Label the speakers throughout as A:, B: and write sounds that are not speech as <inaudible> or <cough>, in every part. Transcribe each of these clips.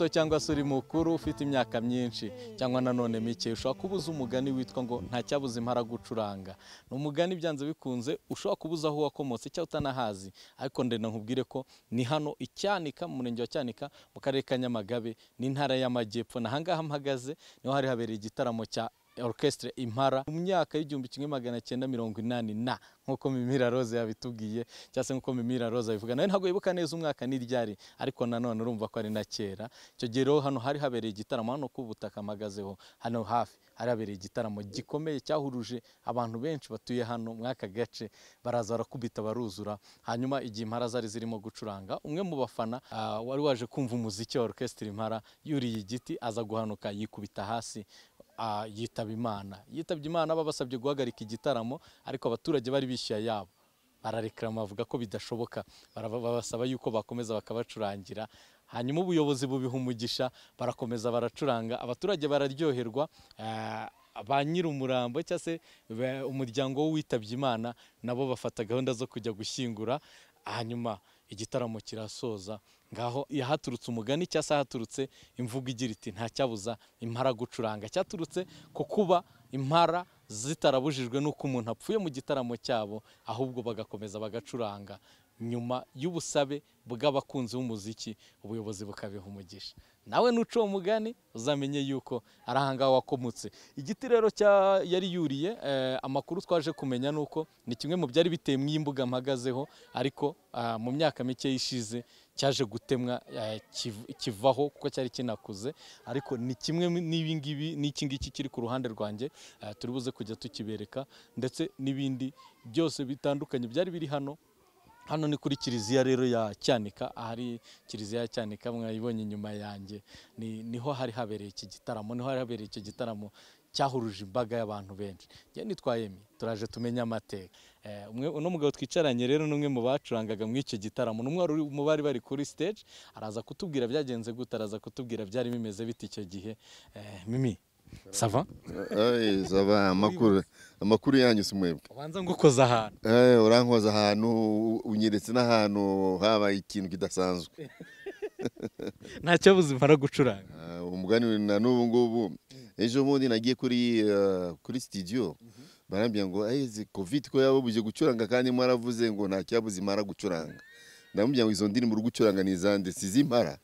A: muto cyangwa se uri mukuru ufite imyaka myinshi cyangwa nanone mike ushobora kubuza umugani witwa ngo nta cyabuze impara gucuranga ni umugani byanze bikunze ushobora kubuza aho wakomotse cyangwa utanahazi ariko ndenda nkubwire ko ni hano icyanika mu murenge wa cyanika mu karere ka nyamagabe n'intara y'amajyepfo na ahangaha mpagaze niho hari habereye igitaramo cya orchestre impara mu myaka y'igihumbi kimwe magana cyenda mirongo inani na nk'uko mimira rose yabitubwiye cyangwa se nk'uko mimira rose abivuga nawe ntabwo yibuka neza umwaka n'iryari ariko nanone urumva ko ari na kera icyo gihe rero hano hari habereye igitaramo hano ku butaka mpagazeho hano hafi hari habereye igitaramo gikomeye cyahuruje abantu benshi batuye hano muri aka gace baraza barakubita baruzura hanyuma igihe impara zari zirimo gucuranga umwe mu bafana ah, wari waje kumva umuziki wa orchestre impara yuriye igiti aza guhanuka yikubita hasi yitaba imana yitabye imana babasabye guhagarika igitaramo ariko abaturage bari bishyuye yabo. bararekarama bavuga ko bidashoboka babasaba yuko bakomeza bakabacurangira hanyuma ubuyobozi bubiha umugisha barakomeza baracuranga abaturage bararyoherwa eh, ba nyir'umurambo cyangwa se umuryango w'uwitabye imana nabo bafata gahunda zo kujya gushyingura hanyuma igitaramo kirasoza ngaho yahaturutse umugani cyangwa se haturutse imvugo igira iti nta impara gucuranga cyaturutse ku kuba impara zitarabujijwe n'uko umuntu apfuye mu gitaramo cyabo ahubwo bagakomeza bagacuranga nyuma y'ubusabe bw'abakunzi b'umuziki ubuyobozi bukabiha umugisha nawe nuca uwo mugani uzamenye yuko ari ahangaha wakomotse igiti rero yari yuriye eh, amakuru twaje kumenya ni uko ni kimwe mu byari biteye mu imbuga mpagazeho ariko eh, mu myaka mike yishize cyaje gutemwa eh, kivaho kuko cyari kinakuze ariko ni kimwe n'ibingibi n'iki ngiki kiri ku ruhande rwanjye turi kujya tukibereka ndetse n'ibindi byose bitandukanye byari biri hano hano ni kuri kiliziya rero ya cyanika ahari kiliziya ya cyanika mwayibonye inyuma yanjye niho hari habereye iki gitaramo niho hari habereye iki gitaramo cyahuruje imbaga y'abantu benshi njye nitwaye mi turaje tumenye amateka eh, uno mugabo twicaranye rero ni umwe mu bacurangaga muri icyo gitaramo n'umwe wari mu bari bari kuri stage araza kutubwira byagenze gute araza kutubwira byari bimeze bite icyo gihe eh,
B: mimi sava sava eh, eh, amakuru yanyu si mwebwe ubanza ngo ukoze ahantu eh, urankoza ahantu unyeretse n'ahantu habaye ikintu kidasanzwe <laughs>
A: ntacyo cyabuze impara gucuranga
B: umugani na n'ubu ngubu ejo bundi nagiye kuri kuri sitidiyo mhm. barambwira ngo kovide ko yaba buje gucuranga kandi mwaravuze ngo nta cyabuze impara gucuranga ndamubwira ngo izo ndirimbo uri gucuranga ni izande si iz'impara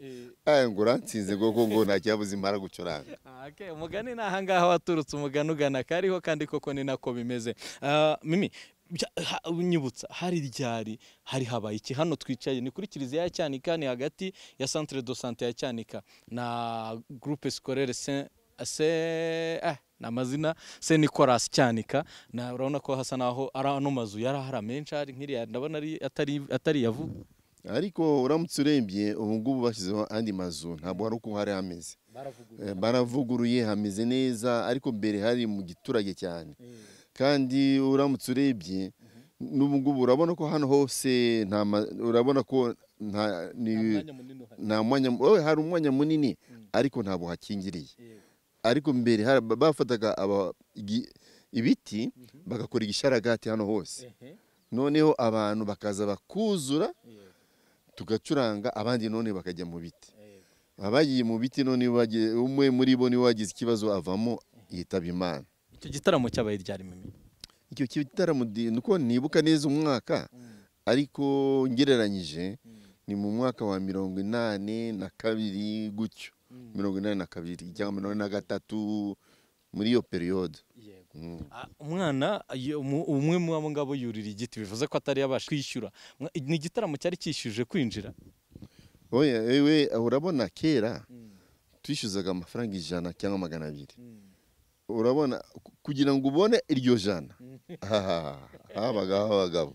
B: eh. ngo uransinze kuko ngo nta impara gucuranga
A: ah, umugani ni ahangaha waturutse umugani ugana kariho kandi koko ni nako bimeze ah, mimi nyibutsa hari ryari hari habaye iki hano twicaye ni kuri kiliziya ya cyanika ni hagati ya centre de sante ya cyanika na groupe scolaire se eh, ni amazina se nikorasi cyanika urabona ko hasa naho ari ano mazu yari ahara menshi ari nk'iriya ndabona atari atari yavu
B: ariko uramutse urebye ubu ngubu bashyizeho andi mazu ntabwo hari uko hari hameze baravuguruye eh, hameze neza ariko mbere hari mu giturage cyane eh. kandi uramutse urebye mhm. n'ubu ngubu urabona ko hano hose urabona ko nta mwanya hari umwanya munini mm. ariko ntabwo hakingiriye eh. ariko mbere bafataga ibiti mhm. bagakora igisharagati hano hose noneho abantu bakaza bakuzura tugacuranga abandi none bakajya mu biti abagiye mu biti none umwe muri bo niwe wagize ikibazo avamo yitaba imana
A: icyo gitaramo cyabaye ryari mimi
B: icyo gitaramo nuko nibuka neza umwaka mm. ariko ngereranyije mm. ni mu mwaka wa mirongo inani na kabiri gutyo mm. mirongo inani na kabiri cyangwa mirongo inani na gatatu muri iyo periyode Ah, umwana umwe mu ngabo yurira igiti
A: bivuze ko atari yabasha kwishyura ni igitaramo cyari cyishyuje kwinjira
B: we urabona kera mm. twishyuzaga amafaranga ijana cyangwa magana abiri mm. urabona kugira ngo ubone iryo jana mm. <laughs> habagaho abagabo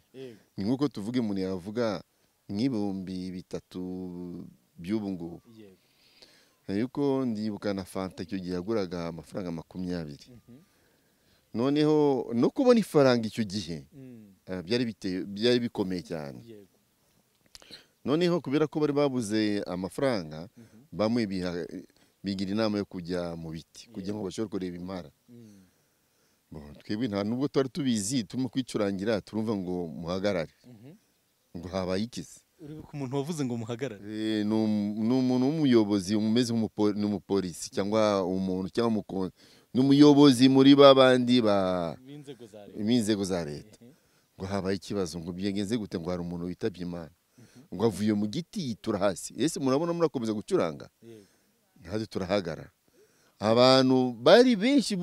B: ni nk'uko tuvuga umuntu yavuga nk'ibihumbi bitatu by'ubu ngubu yuko ndibuka na fanta icyo gihe yaguraga amafaranga makumyabiri mhm. noneho no kubona ifaranga icyo gihe mm. eh, byari bikomeye cyane noneho kubera ko bari babuze amafaranga mm-hmm. bamwe bigira inama yo kujya mu biti kugira ngo bashobore kureba impara mm. twebwe nta nubwo twari tubizi turimo kwicurangira turumva ngo muhagarare mm-hmm. ngo habaye ikizi umuntu wavuze ngo muhagarare eh, ni um, umuntu w'umuyobozi umeze nk'umupolisi cyangwa umuntu cyangwa umukonzi. n'umuyobozi muri babandi ba iminzego za leta ngo habaye ikibazo ngo byegenze gute ngo hari umuntu witabye imana ngo avuye mu giti yitura hasi ese murabona murakomeza gucuranga ntazi turahagarara abantu bari benshi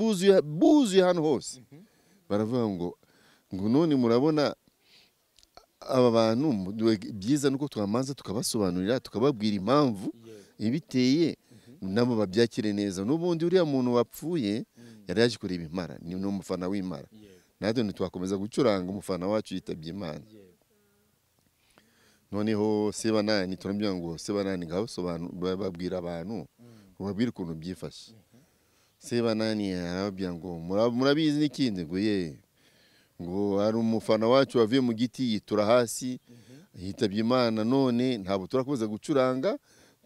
B: buzuye hano hose baravuga ngo ngo none murabona aba bantu byiza nuko twamanza tukabasobanurira tukababwira impamvu ibiteye nabo babyakire neza n'ubundi uriya muntu wapfuye mm. yari yaje kureba imara ni umufana w'imara natwe ntitwakomeza gucuranga umufana wacu yitabye imana noneho sebanani turabwira ngo sebanani ngaho babwira abantu mm. bababwira ukuntu byifashe mm-hmm. sebanani arababwira ngo murabizi n'ikindi ngo ye ngo hari umufana wacu wavuye mu giti yitura hasi mm-hmm. yitabye imana none ntabwo turakomeza gucuranga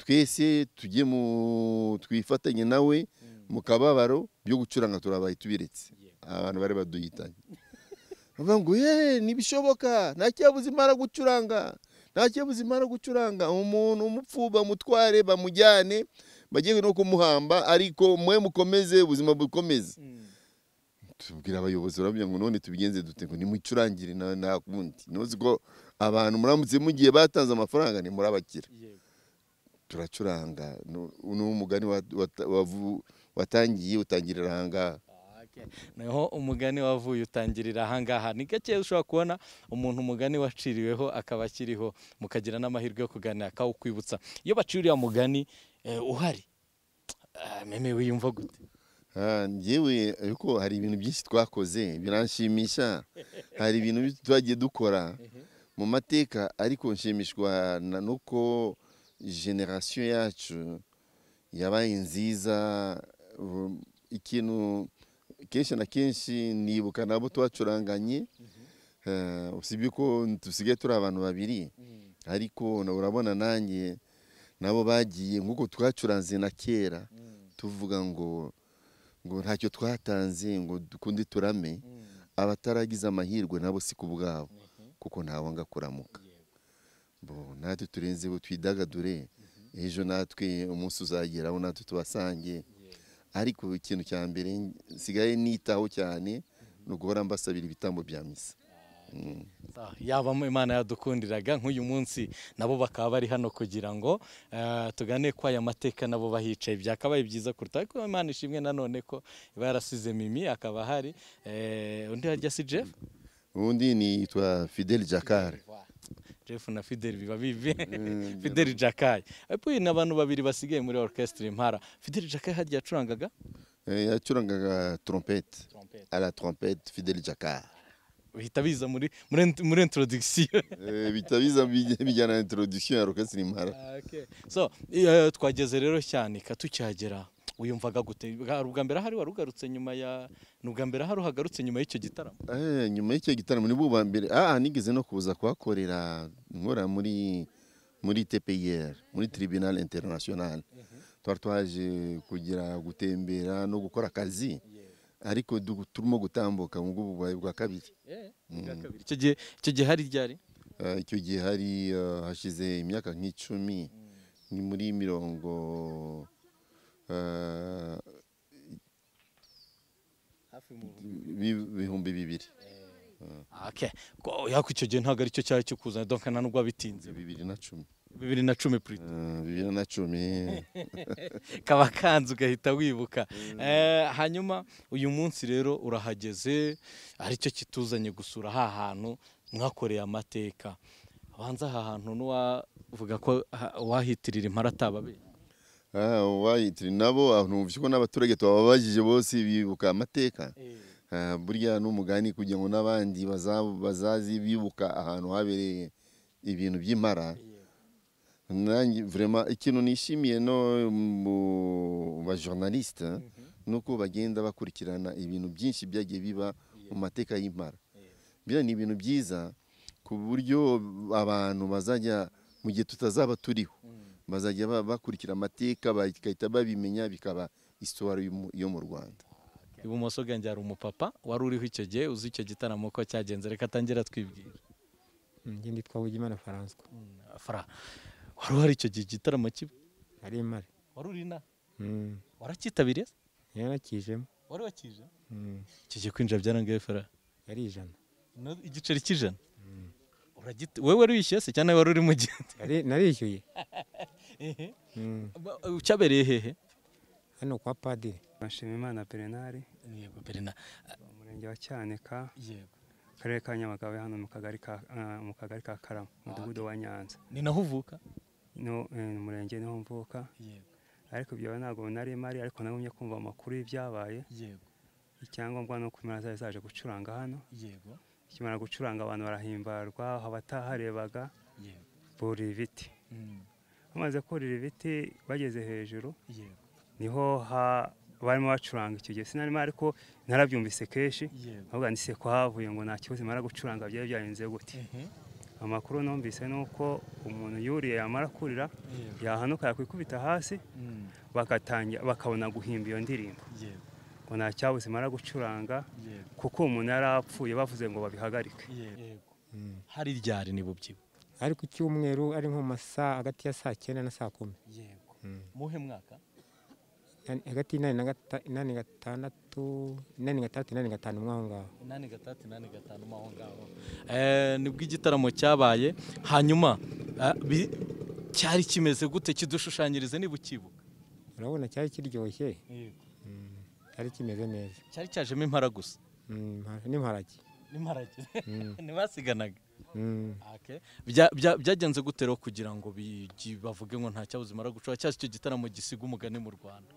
B: twese tujye mu twifatanye nawe mm. mu kababaro byo gucuranga turabaye tubiretse abantu bari baduhitanye <laughs> bavuga ngo yeee ntibishoboka nta kibabuze imara gucuranga nta kibabuze imara gucuranga umuntu umupfu bamutware bamujyane bagiye no kumuhamba ariko mwe mukomeze ubuzima bukomeze mm. tubwira abayobozi barabwira ngo none tubigenze dute ngo nimucurangire nta kundi ntuzi ko abantu muramutse mugiye batanze amafaranga ntimurabakira turacuranga ni umugani watangiye utangirira ahangaha
A: niho umugani wavuye utangirira ahangaha ni gake ushobora kubona umuntu umugani waciriweho akaba akiriho mukagira n'amahirwe yo kuganira akawukwibutsa iyo baciye
B: uriya mugani
A: eh, uhari
B: ah, meme wiyumva gute ngewe ariko hari ibintu byinshi twakoze biranshimisha <laughs> hari ibintu twagiye dukora mu mateka ariko nshimishwa nuko generasiyo yacu yabaye nziza ikintu kenshi na kenshi nibuka nabo tubacuranganye eh, usibye ko dusigaye turi abantu babiri mm. ariko urabona nanjye nabo bagiye nk'uko twacuranze na kera mm. tuvuga ngo ngo ntacyo twatanze ngo dukunde turame mm. abataragize amahirwe nabo si ku bwabo mm-hmm. kuko ntawanga kuramuka natwe turenze ubu twidagadure mhm. ejo natwe umunsi uzageraho natwe tubasange ariko ikintu cya mbere nsigaye nitaho cyane mhm. ni uguhora mbasabira ibitambo bya misa ah. mm.
A: yaba imana yadukundiraga nk'uyu munsi nabo bakaba bari hano kugira ngo eh, tugane ko aya mateka nabo bahicaye byakabaye byiza kuruta ariko imana ishimwe nanone ko iba yarasize mimi akaba hari eh, undi ajya si jeff
B: undi ni yitwa fidel jakare
A: Jeff na Fidel biba bibi mm, <laughs> Fidel Jackai apuye abantu babiri basigaye muri orchestre impara Fidel Jackai hadi yacurangaga
B: eh yacurangaga trompette à la trompette Fidel Jackai bitabiza biza muri muri introduction <laughs> eh bitabiza bijyana introduction ya orchestre impara
A: ah, okay so eh, twageze rero cyane katucyagera wiyumvaga gute hari ubwa mbere ahari warugarutse nyuma ya ni ubwa mbere ahari uhagarutse nyuma y'icyo gitaramo
B: eh, nyuma y'icyo gitaramo nibwo ubwa mbere aha ah, nigeze no kuza kuhakorera nkora muri muri tpr muri tribunal international mhm. twari twaje kugira gutembera no gukora akazi ariko turimo gutambuka mu bw'ububaye bwa kabiri
A: eh, mm. icyo gihe hari ryari
B: eh, icyo gihe hari hashize imyaka nk'icumi mm. ni muri mirongo ibihumbi bibiri ariko
A: icyo gihe ntabwo aricyo cyari cyo kuzana donka nta nubwo bitinze bibiri na cumi bibiri na cumi purita eh, bibiri na
B: cumi <laughs> kaba
A: kanzu ugahita wibuka eh, hanyuma uyu munsi rero urahageze aricyo kituzanye gusura aha hantu mwakoreye amateka abanza aha hantu n'uwavuga ko wahitirira impara atababe
B: Ah, wayitiri nabo ah, ntuzi ko n'abaturage tubabajije bose bibuka amateka eh. ah, burya n'umugani kugira ngo n'abandi bazazi bibuka ahantu habereye ibintu by'imara eh. ikintu nishimiye no mu bajonarisite mhm. ni uko bagenda bakurikirana ibintu byinshi byagiye biba mu mateka y'imara eh. biriya ni ibintu byiza ku buryo abantu bazajya mu gihe tutazaba turiho mm. bazajya bakurikira amateka bagahita babimenya bikaba isitora yo mu rwanda
A: ibumoso bwanjye hari umupapa wari uriho icyo gihe uzi icyo gitaramo ko cyagenze reka atangira twibwira hmm, ngende twabuge imana faranswa hmm, wari uhari icyo gihe igitaramo kiba ari imare wari uri inaha
C: hmm. warakitabiriye
A: yarakijemo wari wakije icyo kwinjira byarangaye fara yari ijana igiceri cy'ijana wowe wari wishyuye se cyangwa wari uri mugenzi narishyuye <laughs>
C: hmm.
D: ucabereye hehe hano kwa padiri nashimimana perenari yego perenari umurenge wa cyanika yego akarere ka nyamagabe hano mu kagari ka ah, karama umudugudu ah, wa nyanza
A: ni naho uvuka
D: eh, umurenge niho mvuka ariko ibyo ntabwo nari mari ariko nagumye kumva amakuru y'ibyabaye yego icyangombwa ni uko imana zari zaje gucuranga hano yego ikimara gucuranga abantu barahimbarwa abataharebaga burira ibiti mm. bamaze kurira ibiti bageze hejuru niho barimo bacuranga icyo gihe sinarimo ariko ntarabyumvise kenshi ahubwo ko havuye ngo nta kibazo imara gucuranga byari byarenze gute mhm. amakuru numvise ni uko umuntu yuriye yamara kurira yahanuka yakwikubita hasi mm. bakatangira bakabona guhimba iyo ndirimbo ngo nta cyabuze imara gucuranga kuko umuntu yari apfuye bavuze ngo babihagarike
A: mm. hari ryari ni bubyibuhe
C: ari ku cyumweru ari nko mu masaha hagati ya saa cyenda na saa kumi
A: yego mm. muhe mwaka
C: hagati y'inani gatandatu
A: inani gatandatu inani gatanu mo aho ngaho inani gatandatu inani gatanu mo aho ngaho eh, nibwo igitaramo cyabaye hanyuma eh, cyari kimeze gute kidushushanyirize niba ukibuka
C: urabona cyari kiryoshye cyari kimeze neza
A: cyari cyajemo impara gusa n'imparage n'imparage ntibasiganaga byagenze gute kugira ngo bavuge ngo nta cyabuze imara gucura cyangwa icyo gitaramo gisiga umugani mu rwanda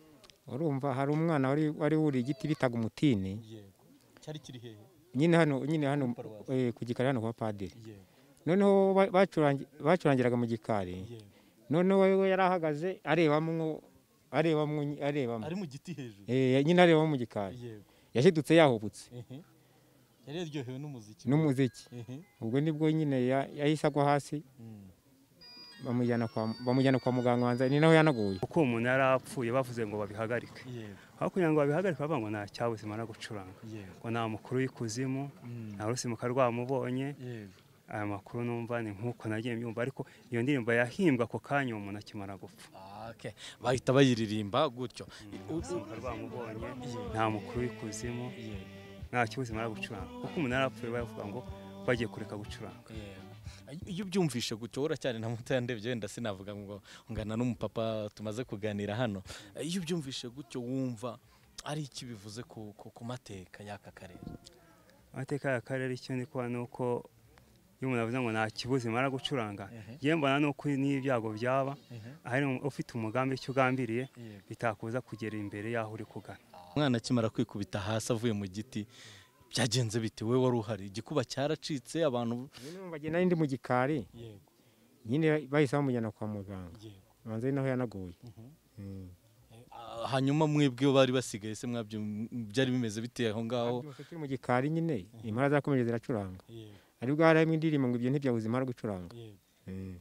C: urumva hari umwana wari wuriye igiti bitaga umutini
A: cyari kiri hehe
C: nyine hano nyine hano eh, ku gikari hano kwa padiri noneho bacurangiraga mu gikari noneho we yari ahagaze arebamo arebamo ari mu giti hejuru eh, nyine arebamo mu gikari yashidutse yahubutse
A: yari yaryohewe n'umuziki n'umuziki
C: ubwo nibwo nyine yahisagwa hasi mm. bamujyana kwa muganga wanza ni
D: naho yanaguye kuko umuntu muntu yari apfuye bavuze ngo babihagarike aho kugira ngo babihagarike bavuga ngo nta cyabuzima gucuranga ngo nta mukuru w'ikuzimu mm. nta rusimuka rwamubonye aya makuru numva ni nk'uko nagiye mbyumva ariko iyo ndirimbo yahimbwe ako kanya umuntu akimara gupfa ah. bahita bayiririmba gutyo bamubonye nta mukuru w'ikuzimu nta kibuze mara gucuranga kuko umuntu yarapfuye bavuga ngo bagiye kureka gucuranga
A: iyo ubyumvishe gutyo uracyari na muto yandebye wenda sinavuga ngo ngana n'umupapa
D: tumaze kuganira hano
A: iyo ubyumvishe gutyo wumva ari iki bivuze ku mateka y'aka karere
D: amateka y'aka karere icyo ni uko iyo umuntu avuze ngo nta kibuzi mara gucuranga yewe nuko n'iyo byaba ahari ufite umugambi icyo ugambiriye bitakuza kugera imbere y'aho uri kugana
A: umwana akimara kwikubita hasi avuye mu giti byagenze bite wowe wari uhari igikuba cyaracitse abantu
C: bagenda n'indi mu gikari nyine bahise bamujyana kwa muganga banza ari naho yanaguye
A: mhm. mm. eh, hanyuma mwebwe bari basigaye se mwabyo byari
C: bimeze biteye aho ngaho mu gikari nyine impara zakomeje ziracuranga aribwo harimo indirimbo ngo ibyo ntibyabuze imara gucuranga mm.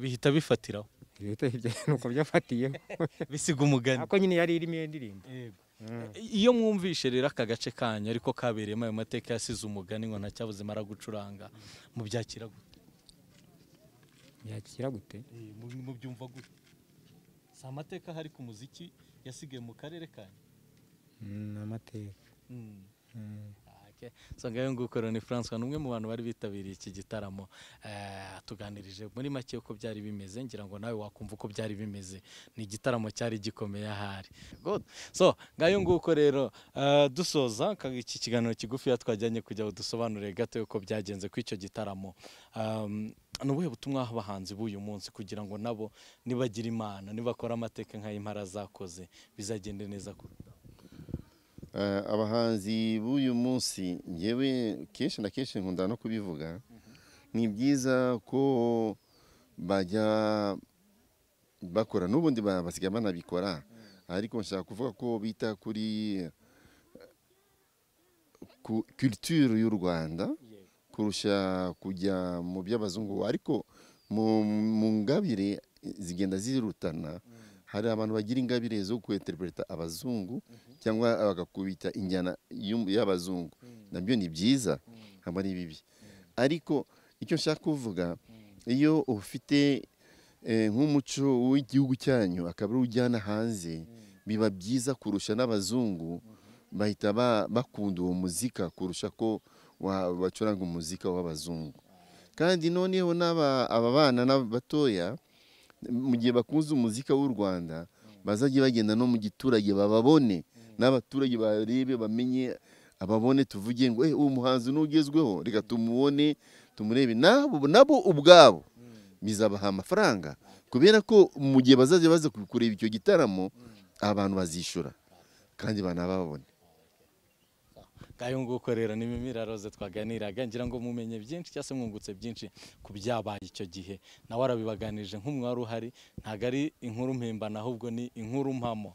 C: bihita bifatiraho <laughs> nuko byafatiyeho <laughs> bisiga umugani ariko nyine yari irimo iyo ndirimbo
A: mm. iyo mwumvishe rero aka gace kanyu ariko kabereyemo ayo mateka yasize umugani ngo ntacyabuze ari gucuranga mu byakira gute
C: byakira gute
A: mu byumva gute si amateka hari ku muziki yasigaye mu karere kanyu
C: ni mm, amateka
A: nsanga ni francois ni umwe mu bantu bari bitabiriye iki gitaramo eh, tuganirije muri make uko byari bimeze ngira ngo nawe wakumva uko byari bimeze ni igitaramo cyari gikomeye ahari so ngayo nguko rero eh, dusoza iki kiganiro kigufi twajyanye kujya ngo dusobanurire gato uko byagenze ku icyo gitaramo ehm, ni ubuhe butumwa abahanzi b'uyu munsi kugira ngo nabo nibagira imana nibakora amateka nk'ay'impara zakoze bizagende neza kure
B: Eh, abahanzi b'uyu munsi ngewe kenshi na kenshi nkunda no kubivuga mhm. ni byiza ko bajya bakora n'ubundi basigaye banabikora mhm. ariko nshaka kuvuga ko bita kuri eh, kiritire y'u rwanda kurusha kujya mu by'abazungu ariko mu ngabire zigenda zirutana mhm. hari abantu bagira ingabire zo kweterinete abazungu cyangwa bagakubita injyana y'abazungu hmm. nabyo ni byiza hmm. ntabwo ari bibi hmm. ariko icyo nshaka kuvuga iyo ufite eh, nk'umuco w'igihugu cyanyu akaba ari ujyana hanze biba byiza kurusha n'abazungu bahita bakunda uwo muzika kurusha ko bacuranga umuzika w'abazungu kandi noneho aba bana batoya mu gihe bakunze umuzika w'u rwanda bazajya bagenda no mu giturage bababone n'abaturage barebe bamenye ababone tuvuge ngo eh uwo muhanzi n'ugezweho reka tumubone tumurebe nabo nabo ubwabo mm. bizabaha amafaranga kubera ko mu gihe bazajya baza kureba icyo gitaramo mm. abantu bazishyura kandi banababone
A: ngayo nguko rero ni imimiraroze twaganiraga ngira ngo mumenye byinshi cyangwa se mwungutse byinshi ku byabaye icyo gihe nawe arabibaganirije nk'umwari uhari ntabwo ari inkuru mpimbana ahubwo ni inkuru mpamo